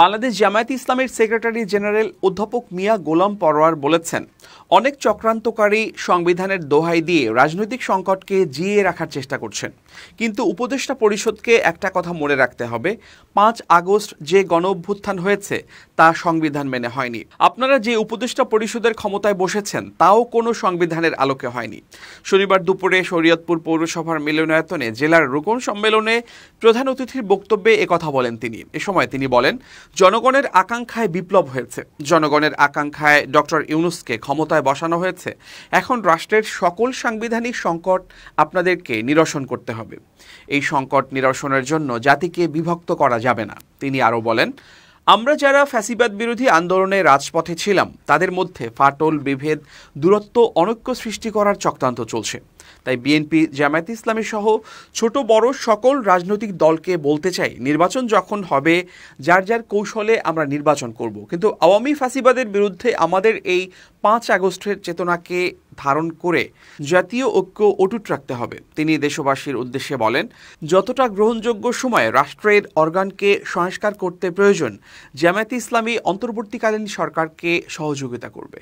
বাংলাদেশ জামায়াত ইসলামের secretary general অধ্যাপক মিয়া গোলাম পরোয়ার বলেছেন অনেক চক্রান্তকারী সংবিধানের দোহাই দিয়ে রাজনৈতিক সংকটকে জিয়ে রাখার চেষ্টা করছেন কিন্তু উপদেষ্টা পরিষদকে একটা কথা মনে রাখতে হবে পাঁচ আগস্ট যে গণ অভ্যুত্থান হয়েছে তা সংবিধান মেনে হয়নি আপনারা যে উপদেষ্টা পরিষদের ক্ষমতায় বসেছেন তাও কোনো সংবিধানের আলোকে হয়নি শনিবার দুপুরে শরীয়তপুর পৌরসভার মিলনায়তনে জেলার রুকন সম্মেলনে প্রধান অতিথির বক্তব্যে কথা বলেন তিনি এ সময় তিনি বলেন জনগণের আকাঙ্ক্ষায় বিপ্লব হয়েছে জনগণের আকাঙ্ক্ষায় ডক্টর ইউনুসকে ক্ষমতায় বসানো হয়েছে এখন রাষ্ট্রের সকল সাংবিধানিক সংকট আপনাদেরকে নিরসন করতে হবে এই সংকট নিরসনের জন্য জাতিকে বিভক্ত করা যাবে না তিনি আরও বলেন আমরা যারা ফ্যাসিবাদ বিরোধী আন্দোলনে রাজপথে ছিলাম তাদের মধ্যে ফাটল বিভেদ দূরত্ব অনৈক্য সৃষ্টি করার চক্রান্ত চলছে তাই বিএনপি জামায়াত ইসলামী সহ ছোট বড় সকল রাজনৈতিক দলকে বলতে চাই নির্বাচন যখন হবে যার যার কৌশলে আমরা নির্বাচন করব কিন্তু আওয়ামী ফ্যাসিবাদের বিরুদ্ধে আমাদের এই পাঁচ আগস্টের চেতনাকে ধারণ করে জাতীয় ঐক্য অটুট রাখতে হবে তিনি দেশবাসীর উদ্দেশ্যে বলেন যতটা গ্রহণযোগ্য সময়ে রাষ্ট্রের অর্গানকে সংস্কার করতে প্রয়োজন জামায়াতে ইসলামী অন্তর্বর্তীকালীন সরকারকে সহযোগিতা করবে